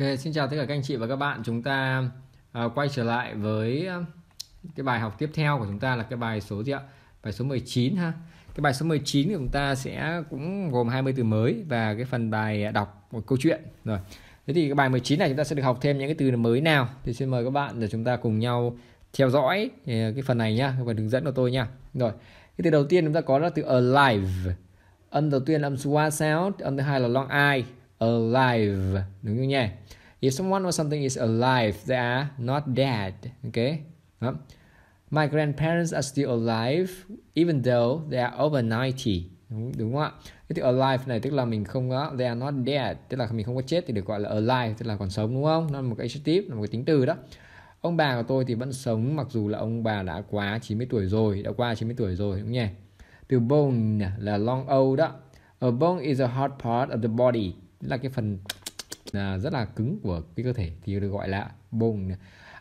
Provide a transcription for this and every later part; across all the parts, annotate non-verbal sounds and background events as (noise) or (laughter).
Ok, xin chào tất cả các anh chị và các bạn. Chúng ta uh, quay trở lại với à, cái bài học tiếp theo của chúng ta là cái bài số gì ạ? Bài số 19 ha. Cái bài số 19 của chúng ta sẽ cũng gồm 20 từ mới và cái phần bài đọc một câu chuyện. Rồi. Thế thì cái bài 19 này chúng ta sẽ được học thêm những cái từ mới nào thì xin mời các bạn để chúng ta cùng nhau theo dõi à, cái phần này nhá, và hướng dẫn của tôi nha. Rồi. Cái từ đầu tiên chúng ta có là từ alive. Âm đầu tiên là âm schwa sound, âm thứ hai là long i alive đúng không nhỉ if someone or something is alive they are not dead okay Đó. my grandparents are still alive even though they are over 90 đúng, đúng không ạ cái từ alive này tức là mình không có they are not dead tức là mình không có chết thì được gọi là alive tức là còn sống đúng không nó là một cái adjective là một cái tính từ đó ông bà của tôi thì vẫn sống mặc dù là ông bà đã quá 90 tuổi rồi đã qua 90 tuổi rồi đúng không nhỉ từ bone là long o đó a bone is a hard part of the body là cái phần à, rất là cứng của cái cơ thể thì được gọi là bone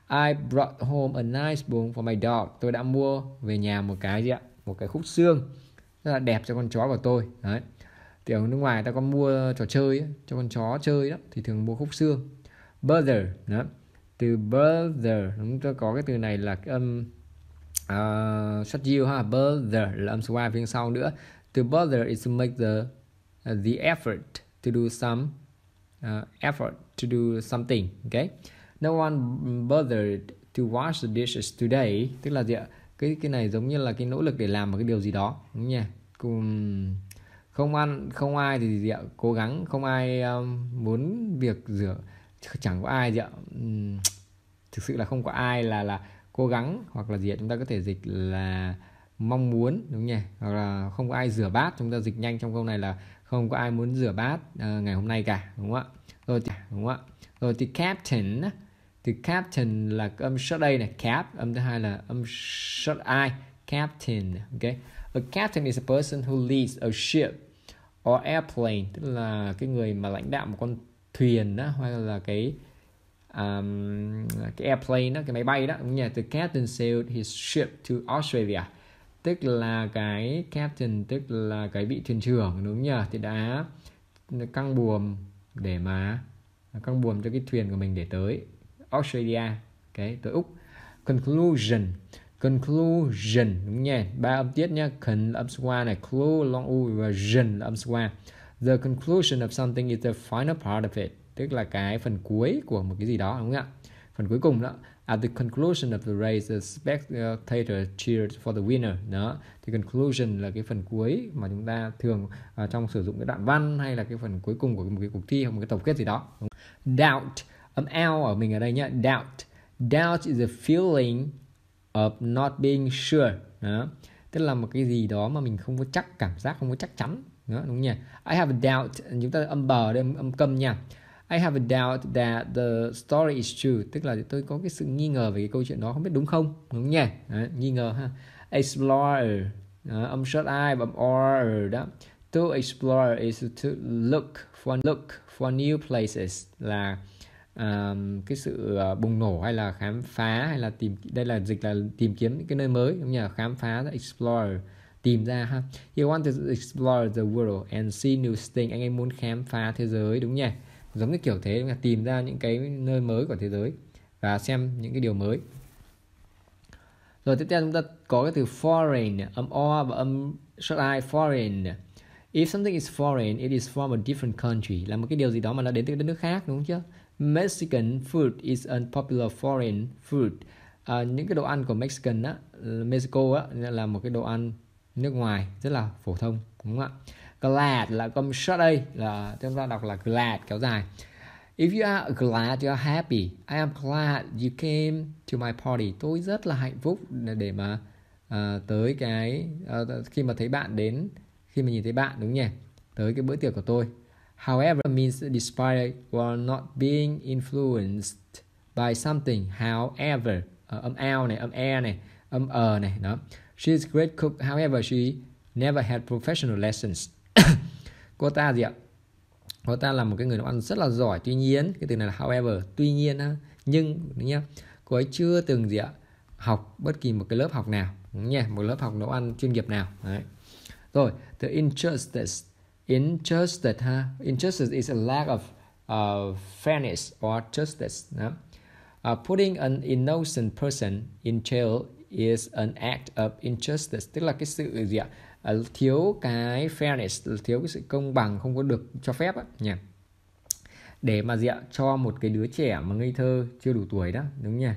I brought home a nice bone for my dog tôi đã mua về nhà một cái gì ạ một cái khúc xương rất là đẹp cho con chó của tôi đấy thì ở nước ngoài ta có mua trò chơi ấy, cho con chó chơi đó thì thường mua khúc xương brother đó từ brother chúng ta có cái từ này là cái âm uh, à, you ha brother là âm swai phía sau nữa từ brother is to make the uh, the effort to do some uh, effort to do something okay no one bothered to wash the dishes today tức là gì ạ cái cái này giống như là cái nỗ lực để làm một cái điều gì đó đúng nhỉ cùng không ăn không ai thì gì ạ cố gắng không ai um, muốn việc rửa chẳng có ai gì ạ um, thực sự là không có ai là là cố gắng hoặc là gì ạ chúng ta có thể dịch là mong muốn đúng nhỉ hoặc là không có ai rửa bát chúng ta dịch nhanh trong câu này là không có ai muốn rửa bát uh, ngày hôm nay cả đúng không ạ rồi thì, đúng không ạ rồi thì captain thì captain là âm short đây này cap âm thứ hai là âm short i captain ok a captain is a person who leads a ship or airplane tức là cái người mà lãnh đạo một con thuyền đó hoặc là cái um, cái airplane đó cái máy bay đó cũng nhỉ từ captain sailed his ship to Australia tức là cái captain tức là cái vị thuyền trưởng đúng nhỉ thì đã căng buồm để mà căng buồm cho cái thuyền của mình để tới Australia cái tới úc conclusion conclusion đúng nhỉ ba âm tiết nhá con âm qua này clu long u và dần âm qua the conclusion of something is the final part of it tức là cái phần cuối của một cái gì đó đúng không ạ phần cuối cùng đó at the conclusion of the race the spectator cheered for the winner đó thì conclusion là cái phần cuối mà chúng ta thường uh, trong sử dụng cái đoạn văn hay là cái phần cuối cùng của một cái cuộc thi hoặc một cái tổng kết gì đó doubt âm ao ở mình ở đây nhé doubt doubt is a feeling of not being sure đó tức là một cái gì đó mà mình không có chắc cảm giác không có chắc chắn đó, đúng nhỉ I have a doubt chúng ta âm bờ đây âm, âm câm nha I have a doubt that the story is true tức là tôi có cái sự nghi ngờ về cái câu chuyện đó không biết đúng không đúng nha, Đấy, nghi ngờ ha explorer âm short i và âm đó to explore is to look for look for new places là um, cái sự ờ, bùng nổ hay là khám phá hay là tìm đây là dịch là tìm kiếm những cái nơi mới đúng nhỉ khám phá là explore tìm ra ha he want to explore the world and see new things anh em muốn khám phá thế giới đúng nhỉ giống như kiểu thế là tìm ra những cái nơi mới của thế giới và xem những cái điều mới rồi tiếp theo chúng ta có cái từ foreign âm o và âm short i foreign if something is foreign it is from a different country là một cái điều gì đó mà nó đến từ đất nước khác đúng không chứ Mexican food is a popular foreign food à, những cái đồ ăn của Mexican á Mexico á là một cái đồ ăn nước ngoài rất là phổ thông đúng không ạ glad là con short đây là chúng ta đọc là glad kéo dài If you are glad you are happy, I am glad you came to my party. Tôi rất là hạnh phúc để mà uh, tới cái uh, khi mà thấy bạn đến, khi mà nhìn thấy bạn đúng nhỉ? Tới cái bữa tiệc của tôi. However means despite while not being influenced by something. However, uh, âm ao này, âm e này, âm ờ này, đó. She is great cook. However, she never had professional lessons. (coughs) cô ta gì ạ cô ta là một cái người nấu ăn rất là giỏi tuy nhiên cái từ này là however tuy nhiên nhưng nhá cô ấy chưa từng gì ạ học bất kỳ một cái lớp học nào nha một lớp học nấu ăn chuyên nghiệp nào Đấy. rồi the injustice injustice ha injustice is a lack of uh, fairness or justice Đó. Uh, putting an innocent person in jail is an act of injustice tức là cái sự gì ạ Ờ, thiếu cái fairness thiếu cái sự công bằng không có được cho phép á nhỉ để mà diện cho một cái đứa trẻ mà ngây thơ chưa đủ tuổi đó đúng nhỉ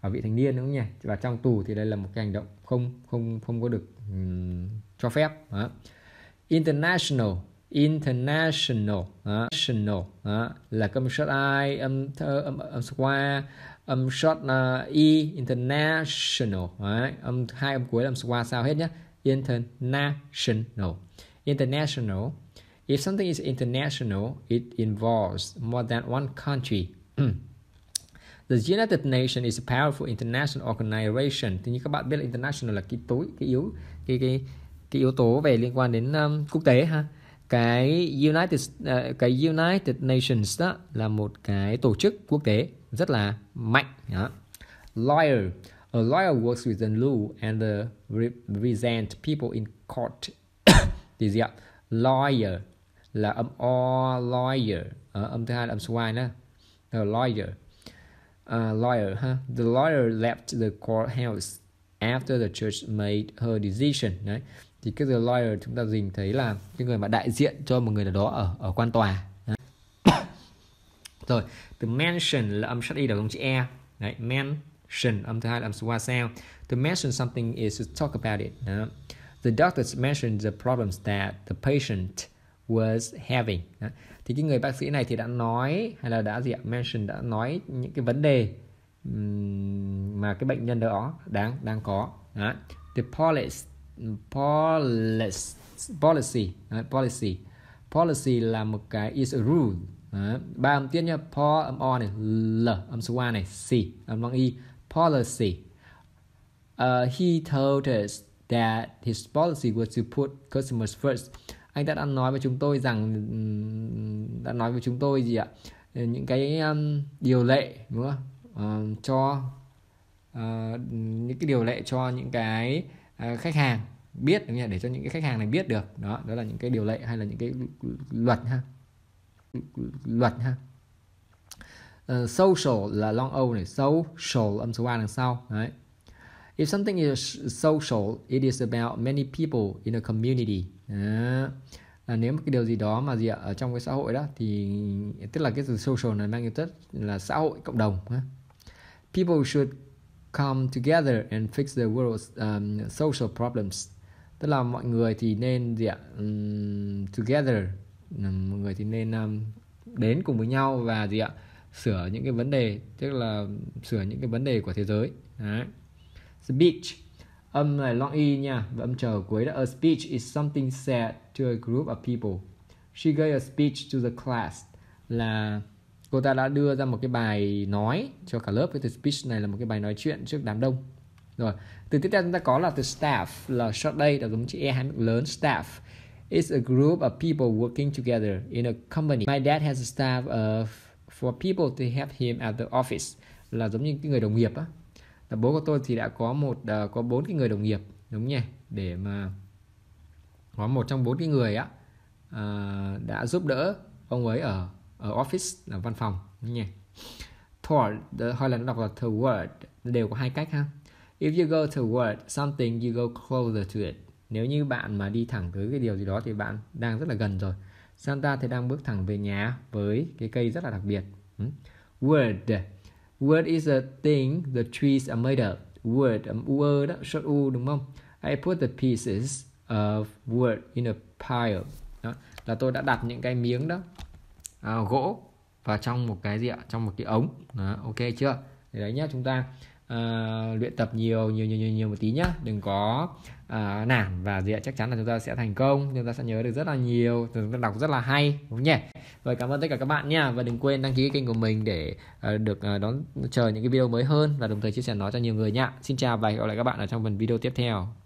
ở vị thành niên đúng nhỉ và trong tù thì đây là một cái hành động không không không có được um, cho phép đó. international international đó, đó, là âm short i âm thơ âm âm qua âm short uh, e international đó, âm hai âm cuối là âm qua sao hết nhé international. International. If something is international, it involves more than one country. (clears throat) The United Nations is a powerful international organization. Thì như các bạn biết là international là cái tối cái yếu cái cái cái yếu tố về liên quan đến um, quốc tế ha. Cái United uh, cái United Nations đó là một cái tổ chức quốc tế rất là mạnh đó. Lawyer A lawyer works with the law and the represent people in court. Thì gì ạ? Lawyer là âm um, o lawyer, à, âm thứ hai là âm số đó. A lawyer. Uh, um, um, lawyer ha. Huh? The lawyer left the courthouse after the church made her decision. Đấy. Thì cái the lawyer chúng ta nhìn thấy là cái người mà đại diện cho một người nào đó ở ở quan tòa. Đấy. (coughs) Rồi, từ mention là âm sát y đầu dòng chữ e. Đấy, men mention âm thứ hai là âm qua sao to mention something is to talk about it đó. the doctors mentioned the problems that the patient was having đó. thì cái người bác sĩ này thì đã nói hay là đã gì ạ mention đã nói những cái vấn đề mà cái bệnh nhân đó đang đang có đó. the policy policy policy policy là một cái is a rule ba âm tiết nhá po âm o này l âm số a này c âm long y policy. Uh, he told us that his policy was to put customers first. Anh ta đã nói với chúng tôi rằng đã nói với chúng tôi gì ạ? Những cái um, điều lệ đúng không? Uh, cho uh, những cái điều lệ cho những cái uh, khách hàng biết đúng không? để cho những cái khách hàng này biết được đó đó là những cái điều lệ hay là những cái luật ha luật ha uh, social là long o này social âm số a đằng sau đấy if something is social it is about many people in a community đó. À, nếu một cái điều gì đó mà gì ạ ở trong cái xã hội đó thì tức là cái từ social này mang yếu tố là xã hội cộng đồng people should come together and fix the world's um, social problems tức là mọi người thì nên gì ạ um, together mọi người thì nên um, đến cùng với nhau và gì ạ sửa những cái vấn đề tức là sửa những cái vấn đề của thế giới Đấy. speech âm này long y nha và âm chờ cuối là a speech is something said to a group of people she gave a speech to the class là cô ta đã đưa ra một cái bài nói cho cả lớp cái từ speech này là một cái bài nói chuyện trước đám đông rồi từ tiếp theo chúng ta có là từ staff là short day là giống chữ e hai lớn staff is a group of people working together in a company my dad has a staff of for people to have him at the office là giống như cái người đồng nghiệp á là bố của tôi thì đã có một uh, có bốn cái người đồng nghiệp đúng nhỉ để mà có một trong bốn cái người á uh, đã giúp đỡ ông ấy ở ở office là văn phòng đúng nhỉ toward hay là nó đọc là toward đều có hai cách ha if you go toward something you go closer to it nếu như bạn mà đi thẳng tới cái điều gì đó thì bạn đang rất là gần rồi Santa thì đang bước thẳng về nhà với cái cây rất là đặc biệt Hmm? Wood. Wood is a thing the trees are made of. Wood, um, wood short u đúng không? I put the pieces of wood in a pile. Đó, là tôi đã đặt những cái miếng đó à, gỗ vào trong một cái gì ạ? Trong một cái ống. Đó, ok chưa? Để đấy nhá chúng ta uh, luyện tập nhiều nhiều nhiều nhiều nhiều một tí nhá đừng có uh, nản và gì ạ chắc chắn là chúng ta sẽ thành công chúng ta sẽ nhớ được rất là nhiều chúng ta đọc rất là hay đúng không nhỉ rồi cảm ơn tất cả các bạn nha và đừng quên đăng ký kênh của mình để uh, được uh, đón chờ những cái video mới hơn và đồng thời chia sẻ nó cho nhiều người nhá. xin chào và hẹn gặp lại các bạn ở trong phần video tiếp theo